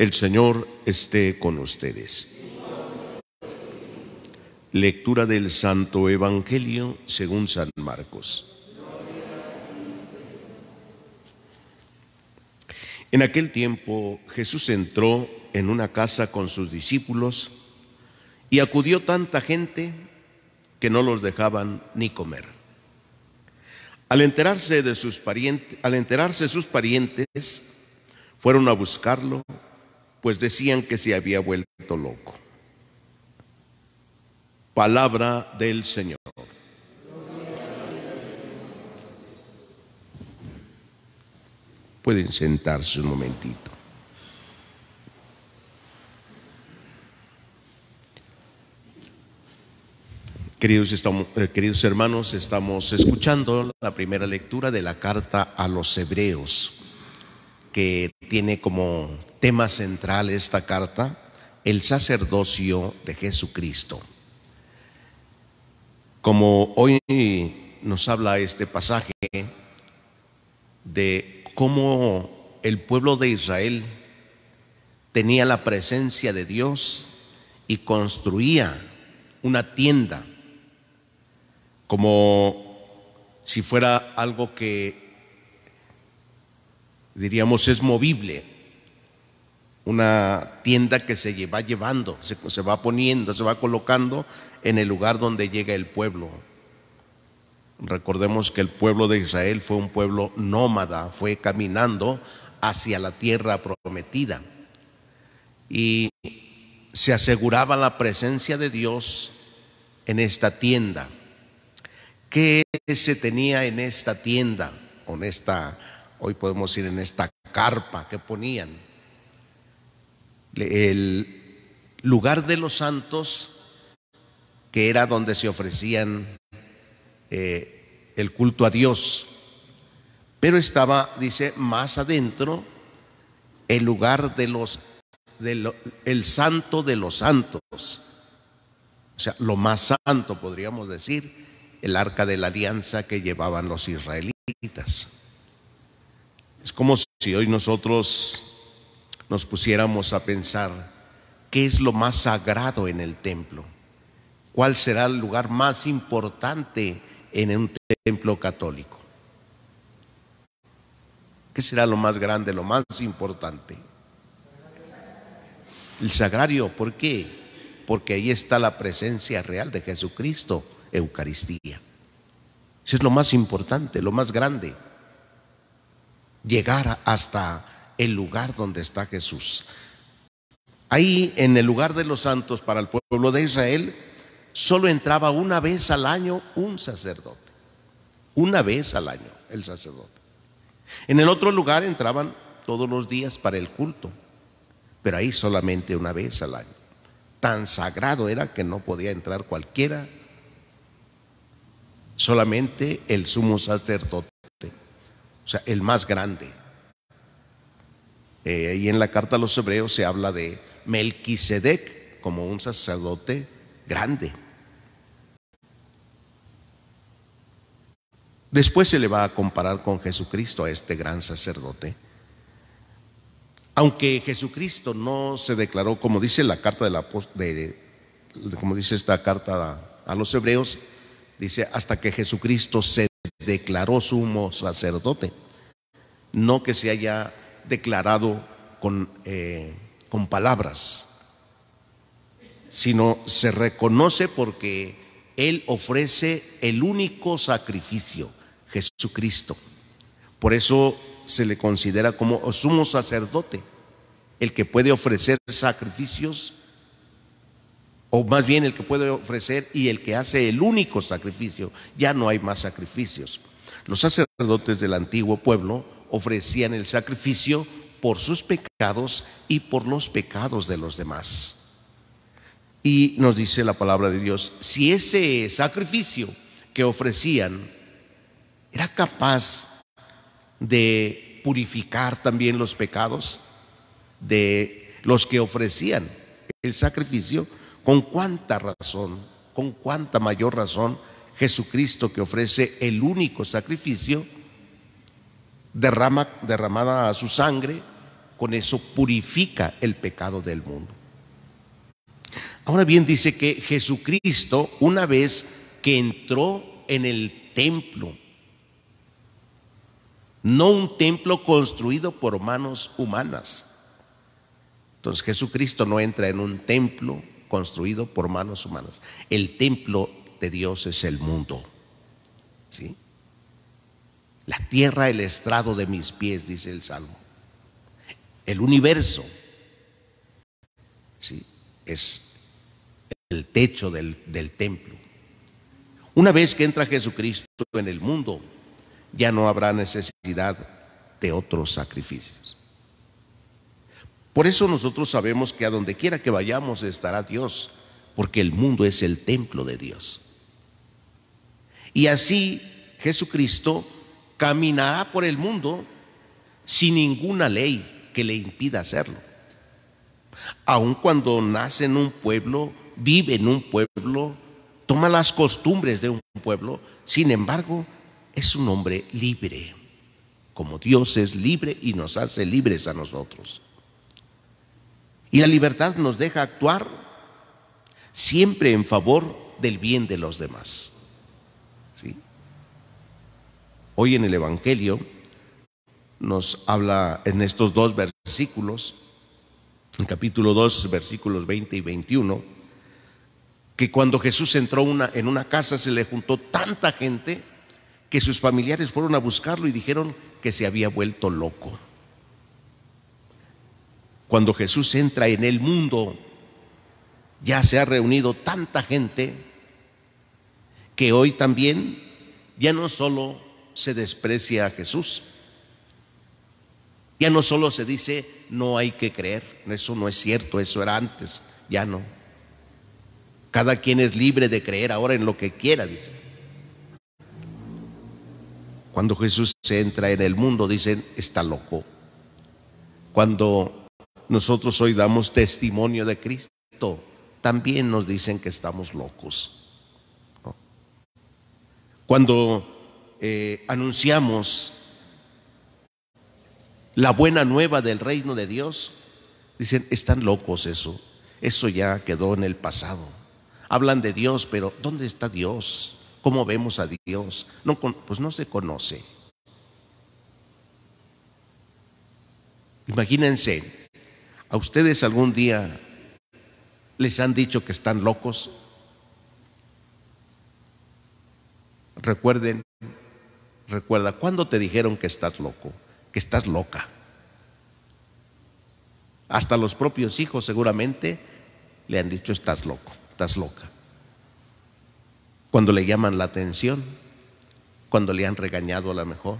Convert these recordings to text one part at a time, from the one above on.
El Señor esté con ustedes. Lectura del Santo Evangelio según San Marcos. En aquel tiempo Jesús entró en una casa con sus discípulos y acudió tanta gente que no los dejaban ni comer. Al enterarse de sus parientes, al enterarse sus parientes fueron a buscarlo pues decían que se había vuelto loco. Palabra del Señor. Pueden sentarse un momentito. Queridos, eh, queridos hermanos, estamos escuchando la primera lectura de la carta a los hebreos, que tiene como tema central esta carta, el sacerdocio de Jesucristo. Como hoy nos habla este pasaje de cómo el pueblo de Israel tenía la presencia de Dios y construía una tienda como si fuera algo que diríamos es movible, una tienda que se va llevando, se, va poniendo, se va colocando en el lugar donde llega el pueblo. Recordemos que el pueblo de Israel fue un pueblo nómada, fue caminando hacia la tierra prometida y se aseguraba la presencia de Dios en esta tienda. ¿Qué se tenía en esta tienda? En esta, hoy podemos ir en esta carpa que ponían el lugar de los santos, que era donde se ofrecían eh, el culto a Dios. Pero estaba, dice, más adentro el lugar de los, el santo de los santos. O sea, lo más santo, podríamos decir, el arca de la alianza que llevaban los israelitas. Es como si hoy nosotros nos pusiéramos a pensar qué es lo más sagrado en el templo, cuál será el lugar más importante en un templo católico. ¿Qué será lo más grande, lo más importante? El sagrario, ¿por qué? Porque ahí está la presencia real de Jesucristo, Eucaristía. Eso es lo más importante, lo más grande. Llegar hasta el lugar donde está Jesús. Ahí, en el lugar de los santos para el pueblo de Israel, solo entraba una vez al año un sacerdote. Una vez al año el sacerdote. En el otro lugar entraban todos los días para el culto, pero ahí solamente una vez al año. Tan sagrado era que no podía entrar cualquiera, solamente el sumo sacerdote, o sea, el más grande y eh, en la carta a los hebreos se habla de Melquisedec como un sacerdote grande. Después se le va a comparar con Jesucristo a este gran sacerdote. Aunque Jesucristo no se declaró, como dice la carta de la, como dice esta carta a los hebreos, dice hasta que Jesucristo se declaró sumo sacerdote, no que se haya declarado eh, con, palabras, sino se reconoce porque Él ofrece el único sacrificio, Jesucristo. Por eso se le considera como sumo sacerdote, el que puede ofrecer sacrificios, o más bien el que puede ofrecer y el que hace el único sacrificio. Ya no hay más sacrificios. Los sacerdotes del antiguo pueblo ofrecían el sacrificio por sus pecados y por los pecados de los demás. Y nos dice la palabra de Dios, si ese sacrificio que ofrecían era capaz de purificar también los pecados de los que ofrecían el sacrificio, con cuánta razón, con cuánta mayor razón Jesucristo que ofrece el único sacrificio, derrama, derramada su sangre, con eso purifica el pecado del mundo. Ahora bien, dice que Jesucristo, una vez que entró en el templo, no un templo construido por manos humanas. Entonces Jesucristo no entra en un templo construido por manos humanas. El templo de Dios es el mundo. ¿Sí? la tierra el estrado de mis pies, dice el Salmo. El universo ¿sí? es el techo del, del templo. Una vez que entra Jesucristo en el mundo, ya no habrá necesidad de otros sacrificios. Por eso nosotros sabemos que a donde quiera que vayamos estará Dios, porque el mundo es el templo de Dios. Y así Jesucristo caminará por el mundo sin ninguna ley que le impida hacerlo. Aun cuando nace en un pueblo, vive en un pueblo, toma las costumbres de un pueblo, sin embargo, es un hombre libre, como Dios es libre y nos hace libres a nosotros. Y la libertad nos deja actuar siempre en favor del bien de los demás. Hoy en el Evangelio nos habla en estos dos versículos, en capítulo 2, versículos 20 y 21, que cuando Jesús entró una, en una casa se le juntó tanta gente que sus familiares fueron a buscarlo y dijeron que se había vuelto loco. Cuando Jesús entra en el mundo, ya se ha reunido tanta gente que hoy también ya no solo se desprecia a Jesús. Ya no solo se dice, no hay que creer, eso no es cierto, eso era antes, ya no. Cada quien es libre de creer ahora en lo que quiera, dice. Cuando Jesús se entra en el mundo, dicen, está loco. Cuando nosotros hoy damos testimonio de Cristo, también nos dicen que estamos locos. Cuando eh, anunciamos la buena nueva del reino de Dios, dicen, están locos eso, eso ya quedó en el pasado. Hablan de Dios, pero ¿dónde está Dios? ¿Cómo vemos a Dios? pues no se conoce. Imagínense, ¿a ustedes algún día les han dicho que están locos? Recuerden Recuerda, ¿cuándo te dijeron que estás loco? Que estás loca. Hasta los propios hijos seguramente le han dicho estás loco, estás loca. Cuando le llaman la atención, cuando le han regañado a lo mejor,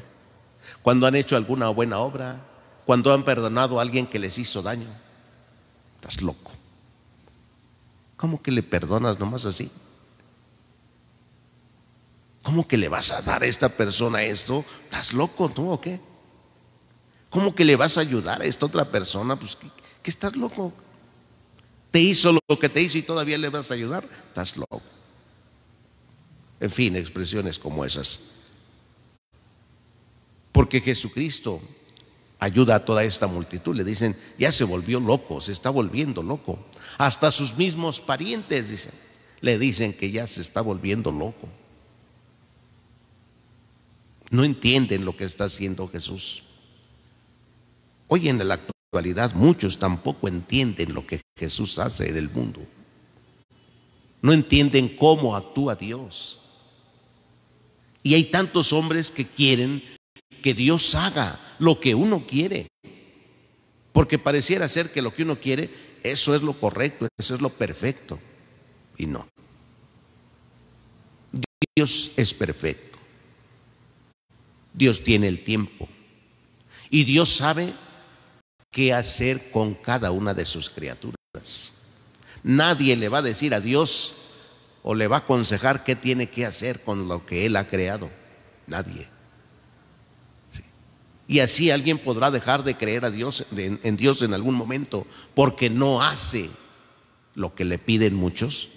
cuando han hecho alguna buena obra, cuando han perdonado a alguien que les hizo daño. Estás loco. ¿Cómo que le perdonas nomás así? ¿Cómo que le vas a dar a esta persona esto? ¿Estás loco tú o qué? ¿Cómo que le vas a ayudar a esta otra persona? Pues que, estás loco. Te hizo lo que te hizo y todavía le vas a ayudar. Estás loco. En fin, expresiones como esas. Porque Jesucristo ayuda a toda esta multitud. Le dicen, ya se volvió loco, se está volviendo loco. Hasta sus mismos parientes, dicen, le dicen que ya se está volviendo loco no entienden lo que está haciendo Jesús. Hoy en la actualidad muchos tampoco entienden lo que Jesús hace en el mundo. No entienden cómo actúa Dios. Y hay tantos hombres que quieren que Dios haga lo que uno quiere. Porque pareciera ser que lo que uno quiere, eso es lo correcto, eso es lo perfecto. Y no. Dios es perfecto. Dios tiene el tiempo y Dios sabe qué hacer con cada una de sus criaturas. Nadie le va a decir a Dios o le va a aconsejar qué tiene que hacer con lo que Él ha creado. Nadie. Y así alguien podrá dejar de creer a Dios, en, en Dios en algún momento porque no hace lo que le piden muchos.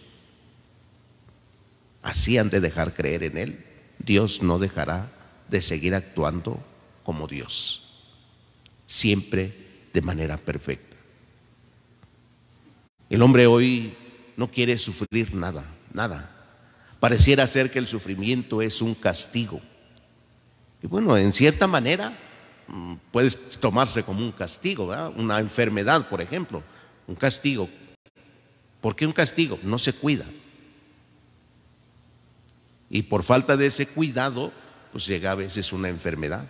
Así han de dejar creer en Él. Dios no dejará de seguir actuando como Dios, siempre de manera perfecta. El hombre hoy no quiere sufrir nada, nada. Pareciera ser que el sufrimiento es un castigo. Y bueno, en cierta manera mm, puede tomarse como un castigo, una enfermedad, por ejemplo, un castigo. ¿Por qué un castigo? No se cuida. Y por falta de ese cuidado, pues llega a veces una enfermedad.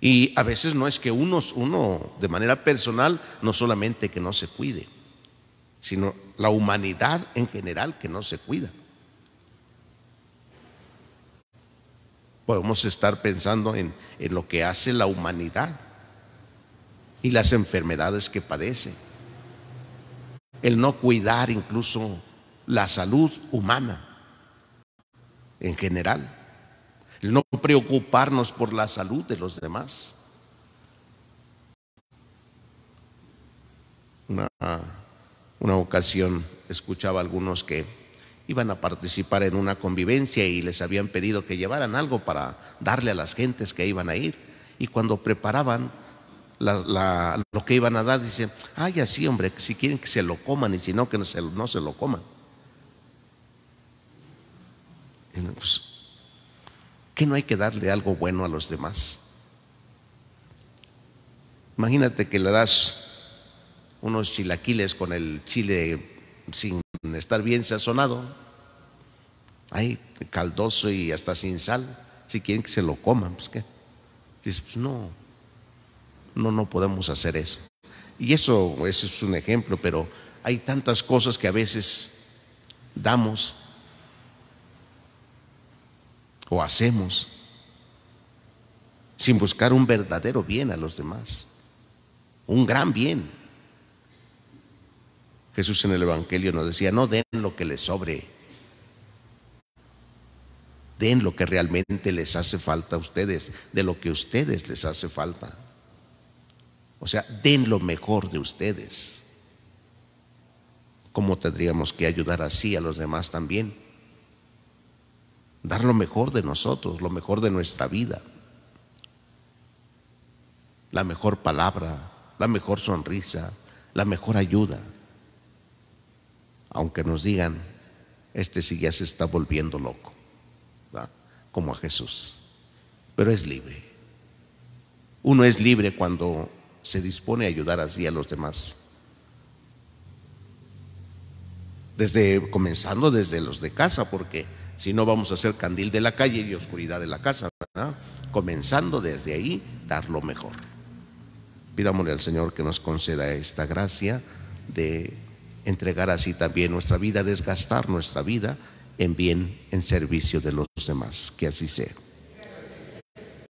Y a veces no es que uno de manera personal, no solamente que no se cuide, sino la humanidad en general que no se cuida. Podemos estar pensando en, en lo que hace la humanidad y las enfermedades que padece. El no cuidar incluso la salud humana en general el no preocuparnos por la salud de los demás. Una, ocasión escuchaba a algunos que iban a participar en una convivencia y les habían pedido que llevaran algo para darle a las gentes que iban a ir. Y cuando preparaban lo que iban a dar, dicen, ay, así hombre, si quieren que se lo coman y si no, que no se, lo coman. pues, no hay que darle algo bueno a los demás? Imagínate que le das unos chilaquiles con el chile sin estar bien sazonado, ahí caldoso y hasta sin sal. Si quieren que se lo coman, pues qué. Dices, pues no, no, no podemos hacer eso. Y eso, es un ejemplo, pero hay tantas cosas que a veces damos o hacemos sin buscar un verdadero bien a los demás, un gran bien. Jesús en el Evangelio nos decía, no den lo que les sobre, den lo que realmente les hace falta a ustedes, de lo que a ustedes les hace falta. O sea, den lo mejor de ustedes. ¿Cómo tendríamos que ayudar así a los demás también? dar lo mejor de nosotros, lo mejor de nuestra vida, la mejor palabra, la mejor sonrisa, la mejor ayuda, aunque nos digan, este sí ya se está volviendo loco, como a Jesús, pero es libre. Uno es libre cuando se dispone a ayudar así a los demás. Desde comenzando desde los de casa, porque si no vamos a ser candil de la calle y oscuridad de la casa, Comenzando desde ahí, dar lo mejor. Pidámosle al Señor que nos conceda esta gracia de entregar así también nuestra vida, desgastar nuestra vida en bien, en servicio de los demás. Que así sea.